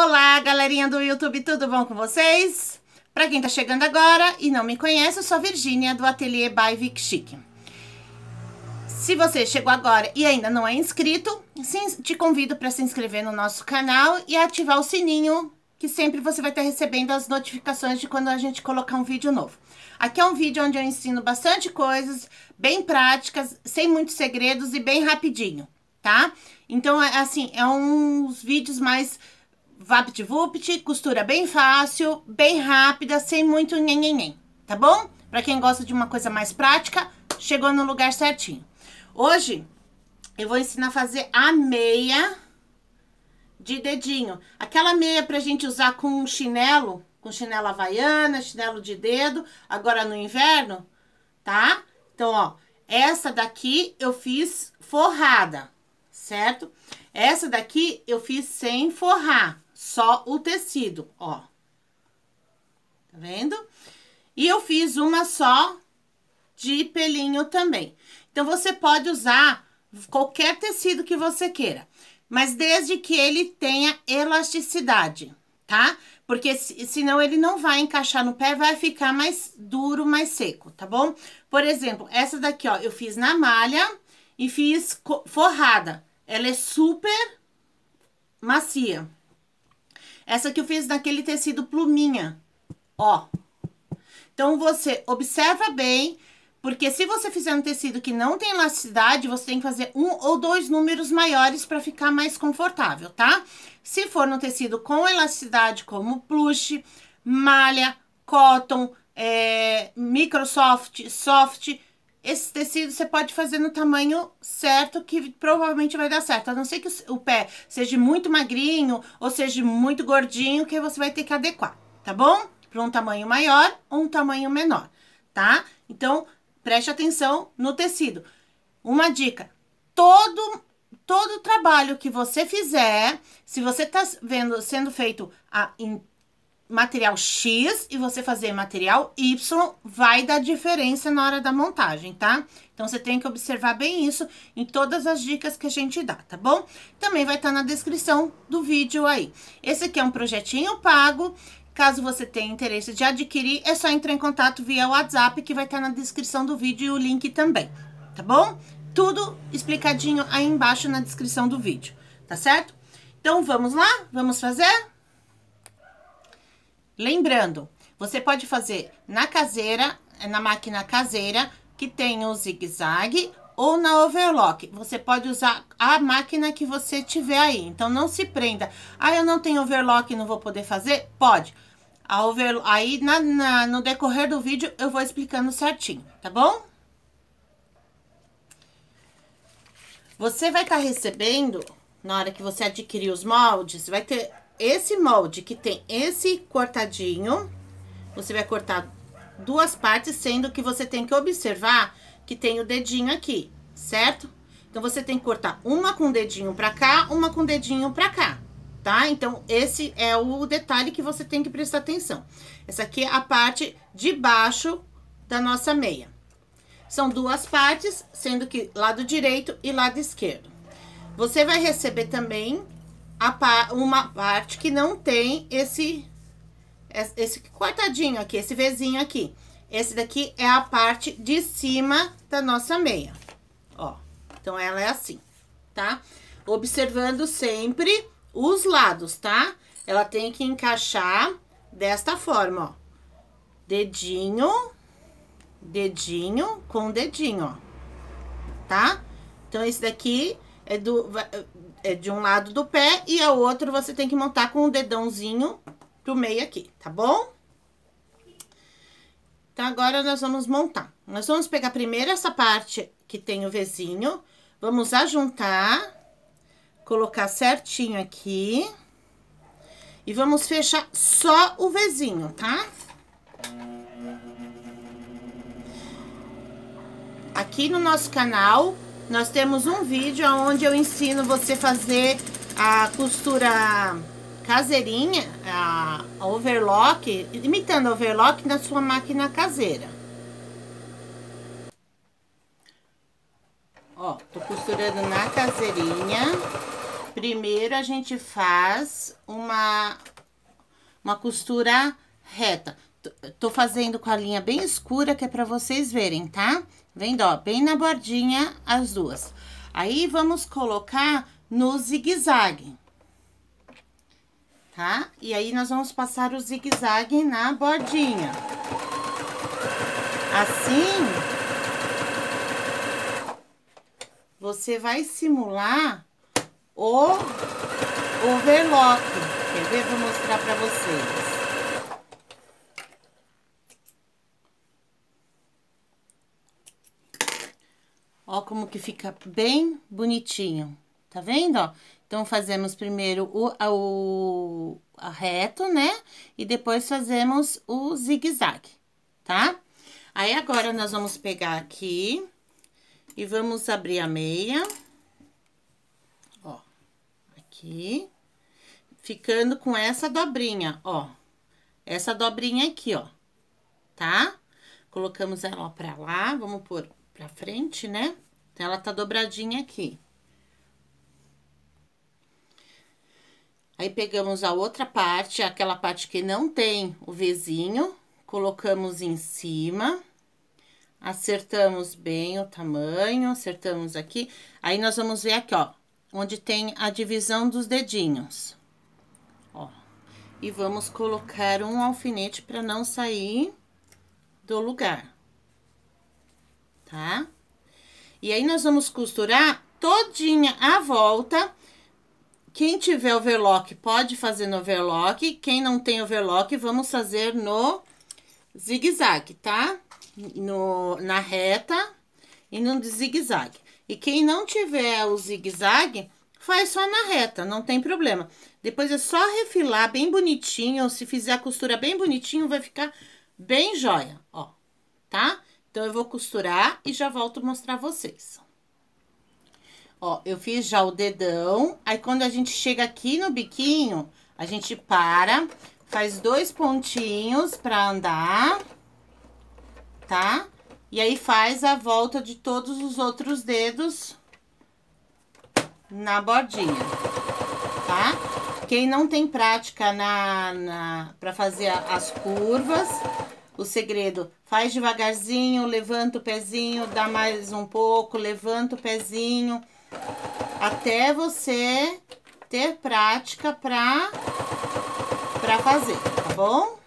Olá, galerinha do YouTube, tudo bom com vocês? Para quem tá chegando agora e não me conhece, eu sou a Virgínia do Ateliê by Vic Chic. Se você chegou agora e ainda não é inscrito, te convido para se inscrever no nosso canal e ativar o sininho que sempre você vai estar recebendo as notificações de quando a gente colocar um vídeo novo. Aqui é um vídeo onde eu ensino bastante coisas, bem práticas, sem muitos segredos e bem rapidinho, tá? Então, é assim, é uns vídeos mais VaptVupt, costura bem fácil, bem rápida, sem muito nhenhenhen, tá bom? Pra quem gosta de uma coisa mais prática, chegou no lugar certinho. Hoje, eu vou ensinar a fazer a meia de dedinho. Aquela meia pra gente usar com chinelo, com chinelo havaiana, chinelo de dedo, agora no inverno, tá? Então, ó, essa daqui eu fiz forrada, certo? Essa daqui eu fiz sem forrar só o tecido, ó. Tá vendo? E eu fiz uma só de pelinho também. Então, você pode usar qualquer tecido que você queira, mas desde que ele tenha elasticidade, tá? Porque senão ele não vai encaixar no pé, vai ficar mais duro, mais seco, tá bom? Por exemplo, essa daqui, ó, eu fiz na malha e fiz forrada. Ela é super macia, essa que eu fiz naquele tecido pluminha, ó. Então, você observa bem, porque se você fizer um tecido que não tem elasticidade, você tem que fazer um ou dois números maiores para ficar mais confortável, tá? Se for no tecido com elasticidade, como plush, malha, cotton, é, microsoft, soft, esse tecido você pode fazer no tamanho certo, que provavelmente vai dar certo. A não ser que o pé seja muito magrinho ou seja muito gordinho, que você vai ter que adequar, tá bom? Para um tamanho maior ou um tamanho menor, tá? Então, preste atenção no tecido. Uma dica, todo todo trabalho que você fizer, se você está vendo sendo feito a, em material X e você fazer material Y, vai dar diferença na hora da montagem, tá? Então, você tem que observar bem isso em todas as dicas que a gente dá, tá bom? Também vai estar tá na descrição do vídeo aí. Esse aqui é um projetinho pago. Caso você tenha interesse de adquirir, é só entrar em contato via WhatsApp, que vai estar tá na descrição do vídeo e o link também, tá bom? Tudo explicadinho aí embaixo na descrição do vídeo, tá certo? Então, vamos lá? Vamos fazer? Lembrando, você pode fazer na caseira, na máquina caseira, que tem o zigue-zague, ou na overlock. Você pode usar a máquina que você tiver aí. Então, não se prenda. Ah, eu não tenho overlock e não vou poder fazer? Pode. A over... Aí, na, na, no decorrer do vídeo, eu vou explicando certinho, tá bom? Você vai estar tá recebendo, na hora que você adquirir os moldes, vai ter esse molde que tem esse cortadinho, você vai cortar duas partes, sendo que você tem que observar que tem o dedinho aqui, certo? Então, você tem que cortar uma com o dedinho pra cá, uma com o dedinho pra cá, tá? Então, esse é o detalhe que você tem que prestar atenção. Essa aqui é a parte de baixo da nossa meia. São duas partes, sendo que lado direito e lado esquerdo. Você vai receber também pa uma parte que não tem esse, esse cortadinho aqui, esse vezinho aqui. Esse daqui é a parte de cima da nossa meia, ó. Então, ela é assim, tá? Observando sempre os lados, tá? Ela tem que encaixar desta forma, ó. Dedinho, dedinho com dedinho, ó. Tá? Então, esse daqui é, do, é de um lado do pé e a outro você tem que montar com o dedãozinho pro meio aqui, tá bom? Então, agora nós vamos montar. Nós vamos pegar primeiro essa parte que tem o vizinho, vamos ajuntar, colocar certinho aqui e vamos fechar só o vizinho, tá? Aqui no nosso canal nós temos um vídeo onde eu ensino você fazer a costura caseirinha, a overlock, imitando overlock na sua máquina caseira. Ó, tô costurando na caseirinha. Primeiro a gente faz uma uma costura reta. Tô fazendo com a linha bem escura que é para vocês verem, tá? Vendo, ó, bem na bordinha as duas. Aí, vamos colocar no zigue-zague. Tá? E aí, nós vamos passar o zigue-zague na bordinha. Assim, você vai simular o overlock. Quer ver? Vou mostrar pra vocês. Ó como que fica bem bonitinho, tá vendo, ó? Então, fazemos primeiro o, a, o a reto, né? E depois fazemos o zigue-zague, tá? Aí, agora, nós vamos pegar aqui e vamos abrir a meia. Ó, aqui. Ficando com essa dobrinha, ó. Essa dobrinha aqui, ó, tá? Colocamos ela pra lá, vamos pôr pra frente, né? Então, ela tá dobradinha aqui. Aí, pegamos a outra parte, aquela parte que não tem o vizinho, colocamos em cima, acertamos bem o tamanho, acertamos aqui. Aí, nós vamos ver aqui, ó, onde tem a divisão dos dedinhos. Ó. E vamos colocar um alfinete para não sair do lugar tá? E aí, nós vamos costurar todinha a volta. Quem tiver overlock, pode fazer no overlock. Quem não tem overlock, vamos fazer no zigue-zague, tá? No, na reta e no zigue-zague. E quem não tiver o zigue-zague, faz só na reta, não tem problema. Depois é só refilar bem bonitinho, se fizer a costura bem bonitinho, vai ficar bem joia, ó, tá? Então, eu vou costurar e já volto mostrar vocês. Ó, eu fiz já o dedão, aí quando a gente chega aqui no biquinho, a gente para, faz dois pontinhos pra andar, tá? E aí, faz a volta de todos os outros dedos na bordinha, tá? Quem não tem prática na, na para fazer as curvas, o segredo, faz devagarzinho, levanta o pezinho, dá mais um pouco, levanta o pezinho, até você ter prática para para fazer, tá bom?